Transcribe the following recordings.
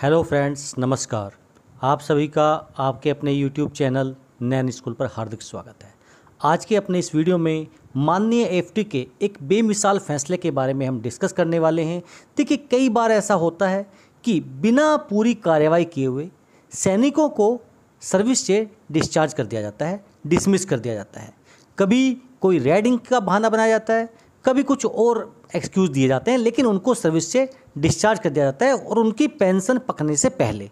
hello friends नमस्कार आप सभी का आपके अपने यूट्यूब चैनल नैन स्कूल पर हार्दिक स्वागत है आज के अपने इस वीडियो में माननीय एफटी के एक बेमिसाल फैसले के बारे में हम डिस्कस करने वाले हैं देखिए कई बार ऐसा होता है कि बिना पूरी कार्रवाई किए हुए सैनिकों को सर्विस से डिस्चार्ज कर दिया जाता है डिसमिस कर दिया जाता है कभी कोई रेडिंग का बहाना बनाया जाता है कभी कुछ और एक्सक्यूज़ दिए जाते हैं लेकिन उनको सर्विस से डिस्चार्ज कर दिया जाता है और उनकी पेंशन पकने से पहले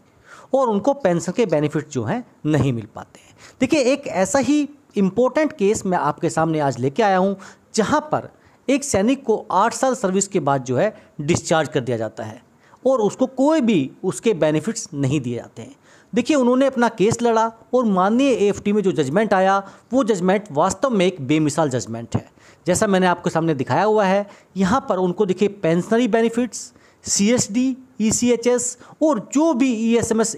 और उनको पेंशन के बेनिफिट जो हैं नहीं मिल पाते हैं देखिए एक ऐसा ही इम्पोर्टेंट केस मैं आपके सामने आज लेके आया हूँ जहाँ पर एक सैनिक को आठ साल सर्विस के बाद जो है डिस्चार्ज कर दिया जाता है और उसको कोई भी उसके बेनिफिट्स नहीं दिए जाते हैं देखिए उन्होंने अपना केस लड़ा और माननीय एएफटी में जो जजमेंट आया वो जजमेंट वास्तव में एक बेमिसाल जजमेंट है जैसा मैंने आपके सामने दिखाया हुआ है यहाँ पर उनको देखिए pensionary benefits C S D E C H S और जो भी E S M S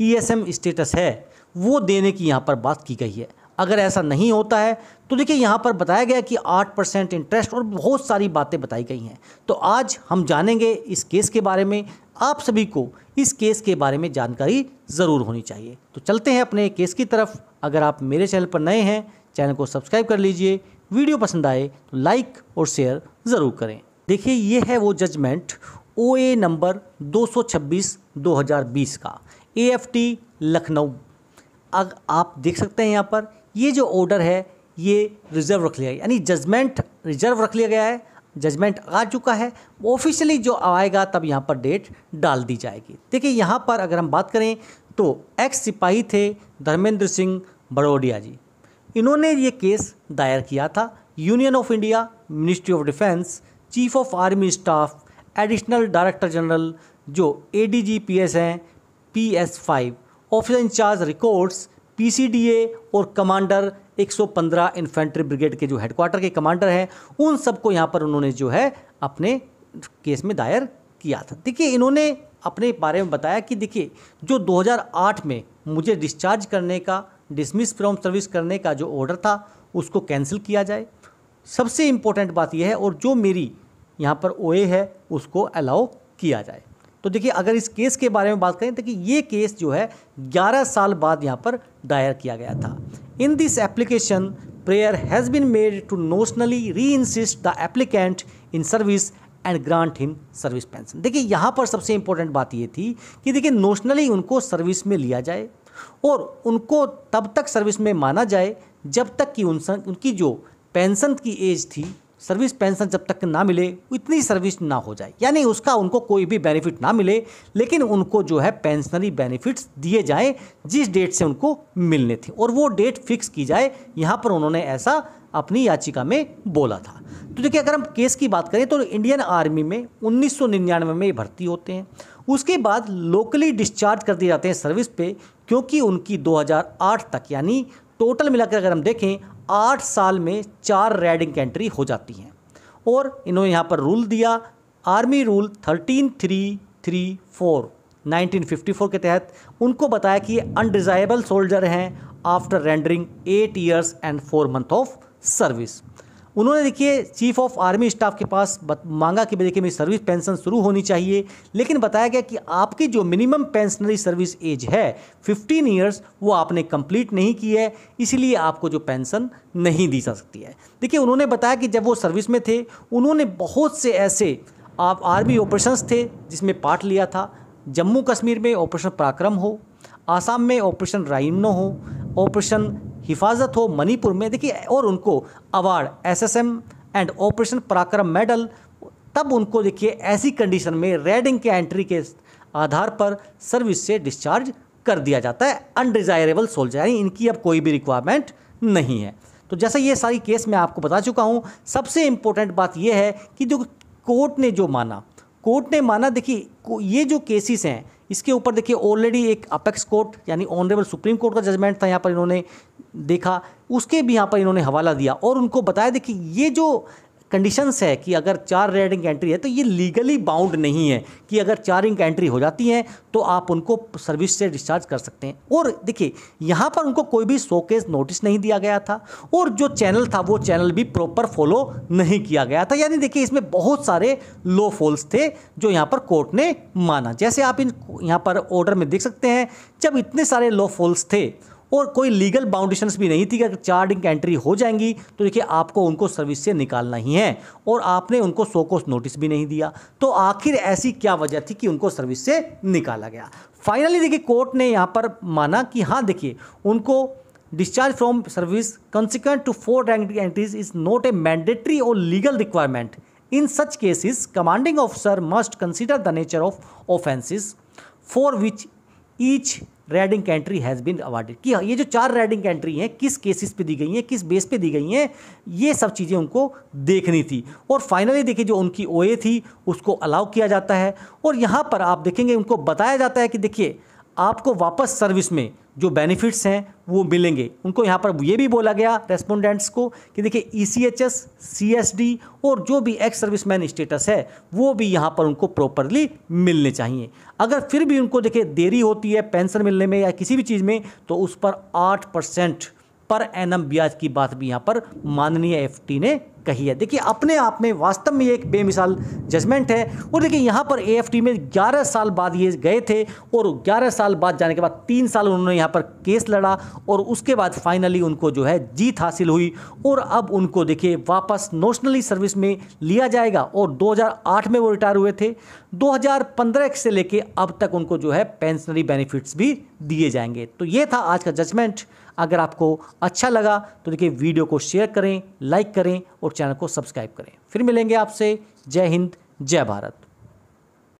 E S M status है वो देने की यहाँ पर बात की गई है अगर ऐसा नहीं होता है तो देखिए यहाँ पर बताया गया कि आठ परसेंट इंटरेस्ट और बहुत सारी बातें बताई गई हैं तो आज हम जानेंगे इस केस के बारे में आप सभी को इस केस के बारे में जानकारी ज़रूर होनी चाहिए तो चलते हैं अपने केस की तरफ अगर आप मेरे चैनल पर नए हैं चैनल को सब्सक्राइब कर लीजिए वीडियो पसंद आए तो लाइक और शेयर ज़रूर करें देखिए ये है वो जजमेंट ओ ए नंबर 226-2020 का ए एफ टी लखनऊ अब आप देख सकते हैं यहाँ पर ये जो ऑर्डर है ये रिजर्व रख लिया गया यानी जजमेंट रिजर्व रख लिया गया है जजमेंट आ चुका है ऑफिशियली जो आएगा तब यहाँ पर डेट डाल दी जाएगी देखिए यहाँ पर अगर हम बात करें तो एक्स सिपाही थे धर्मेंद्र सिंह बड़ोडिया जी इन्होंने ये केस दायर किया था union of India ministry of defence chief of army staff additional director general जो A D G P S हैं P S five officer in charge records P C D A और कमांडर 115 इन्फेंट्री ब्रिगेड के जो headquarter के commander हैं उन सबको यहाँ पर उन्होंने जो है अपने केस में दायर किया था देखिए इन्होंने अपने बारे में बताया कि देखिए जो 2008 में मुझे डिस्चार्ज करने का डिसमिस फ्रॉम सर्विस करने का जो ऑर्डर था उसको कैंसिल किया जाए सबसे इम्पोर्टेंट बात यह है और जो मेरी यहाँ पर ओए है उसको अलाउ किया जाए तो देखिए अगर इस केस के बारे में बात करें तो कि ये केस जो है 11 साल बाद यहाँ पर दायर किया गया था in this application prayer has been made to notionally reinstate the applicant in service and grant him service pension देखिए यहाँ पर सबसे इंपॉर्टेंट बात ये थी कि देखिए नोशनली उनको सर्विस में लिया जाए और उनको तब तक सर्विस में माना जाए जब तक कि उनकी जो पेंशन की एज थी सर्विस पेंशन जब तक ना मिले इतनी सर्विस ना हो जाए यानी उसका उनको कोई भी बेनिफिट ना मिले लेकिन उनको जो है पेंशनरी बेनिफिट्स दिए जाए जिस डेट से उनको मिलने थे और वो डेट फिक्स की जाए यहाँ पर उन्होंने ऐसा अपनी याचिका में बोला था तो देखिए अगर हम केस की बात करें तो इंडियन आर्मी में उन्नीस में भर्ती होते हैं उसके बाद लोकली डिस्चार्ज कर दिए जाते हैं सर्विस पे क्योंकि उनकी 2008 तक यानी टोटल मिलाकर अगर हम देखें आठ साल में चार रेडिंग एंट्री हो जाती हैं और इन्होंने यहाँ पर रूल दिया army rule thirteen three three four nineteen fifty four के तहत उनको बताया कि ये अनडिज़ायबल सोल्जर हैं after rendering eight years and four month of service उन्होंने देखिए चीफ ऑफ आर्मी स्टाफ के पास मांगा कि देखिए मेरी सर्विस पेंशन शुरू होनी चाहिए लेकिन बताया गया कि आपकी जो मिनिमम पेंशनरी सर्विस एज है 15 ईयर्स वो आपने कंप्लीट नहीं की है इसलिए आपको जो पेंशन नहीं दी जा सकती है देखिए उन्होंने बताया कि जब वो सर्विस में थे उन्होंने बहुत से ऐसे आप आर्मी ऑपरेशंस थे जिसमें पार्ट लिया था जम्मू कश्मीर में ऑपरेशन पराक्रम हो आसाम में ऑपरेशन राइनो हो ऑपरेशन हिफाजत हो मणिपुर में देखिए और उनको award SSM and operation Parakram medal तब उनको देखिए ऐसी कंडीशन में रेडिंग के एंट्री के आधार पर सर्विस से डिस्चार्ज कर दिया जाता है अनडिज़ायरेबल सोल्जर यानी इनकी अब कोई भी रिक्वायरमेंट नहीं है तो जैसा ये सारी केस मैं आपको बता चुका हूँ सबसे इम्पोर्टेंट बात यह है कि जो कोर्ट ने जो माना कोर्ट ने माना देखिए ये जो केसेस हैं इसके ऊपर देखिए ऑलरेडी एक अपेक्स कोर्ट यानी ऑनरेबल सुप्रीम कोर्ट का जजमेंट था यहाँ पर इन्होंने देखा उसके भी यहाँ पर इन्होंने हवाला दिया और उनको बताया देखिए ये जो कंडीशंस है कि अगर चार रेडिंग एंट्री है तो ये लीगली बाउंड नहीं है कि अगर चार इंक एंट्री हो जाती है तो आप उनको सर्विस से डिस्चार्ज कर सकते हैं और देखिए यहाँ पर उनको कोई भी शोकेस नोटिस नहीं दिया गया था और जो चैनल था वो चैनल भी प्रॉपर फॉलो नहीं किया गया था यानी देखिए इसमें बहुत सारे लो फॉल्स थे जो यहाँ पर कोर्ट ने माना जैसे आप इन यहाँ पर ऑर्डर में देख सकते हैं जब इतने सारे लो फॉल्स थे और कोई लीगल बाउंडेशंस भी नहीं थी कि अगर चार डिंग एंट्री हो जाएंगी तो देखिए आपको उनको सर्विस से निकालना ही है और आपने उनको सोकोस नोटिस भी नहीं दिया तो आखिर ऐसी क्या वजह थी कि उनको सर्विस से निकाला गया फाइनली देखिए कोर्ट ने यहाँ पर माना कि हाँ देखिए उनको discharge from service consequent to four red ink entries is not a mandatory और legal requirement in such cases commanding officer must consider the nature of offences for which each red ink entry has been awarded कि हाँ, ये जो चार raiding country हैं किस cases पे दी गई हैं किस बेस पे दी गई हैं ये सब चीज़ें उनको देखनी थी और फाइनली देखिए जो उनकी ओए थी उसको अलाउ किया जाता है और यहाँ पर आप देखेंगे उनको बताया जाता है कि देखिए आपको वापस सर्विस में जो बेनिफिट्स हैं वो मिलेंगे उनको यहाँ पर ये भी बोला गया रेस्पोंडेंट्स को कि देखिए E C H S C S D और जो भी एक्स सर्विस मैन स्टेटस है वो भी यहाँ पर उनको प्रॉपरली मिलने चाहिए अगर फिर भी उनको देखिए देरी होती है पेंशन मिलने में या किसी भी चीज़ में तो उस पर आठ परसेंट पर एन ब्याज की बात भी यहाँ पर माननीय एफ ने कही है देखिए अपने आप में वास्तव में एक बेमिसाल जजमेंट है और देखिए यहाँ पर ए में 11 साल बाद ये गए थे और 11 साल बाद जाने के बाद तीन साल उन्होंने यहाँ पर केस लड़ा और उसके बाद फाइनली उनको जो है जीत हासिल हुई और अब उनको देखिए वापस नोशनली सर्विस में लिया जाएगा और 2008 में वो रिटायर हुए थे 2015 से लेके अब तक उनको जो है पेंशनरी बेनिफिट्स भी दिए जाएंगे तो ये था आज का जजमेंट अगर आपको अच्छा लगा तो देखिए वीडियो को शेयर करें लाइक करें और चैनल को सब्सक्राइब करें फिर मिलेंगे आपसे जय हिंद जय भारत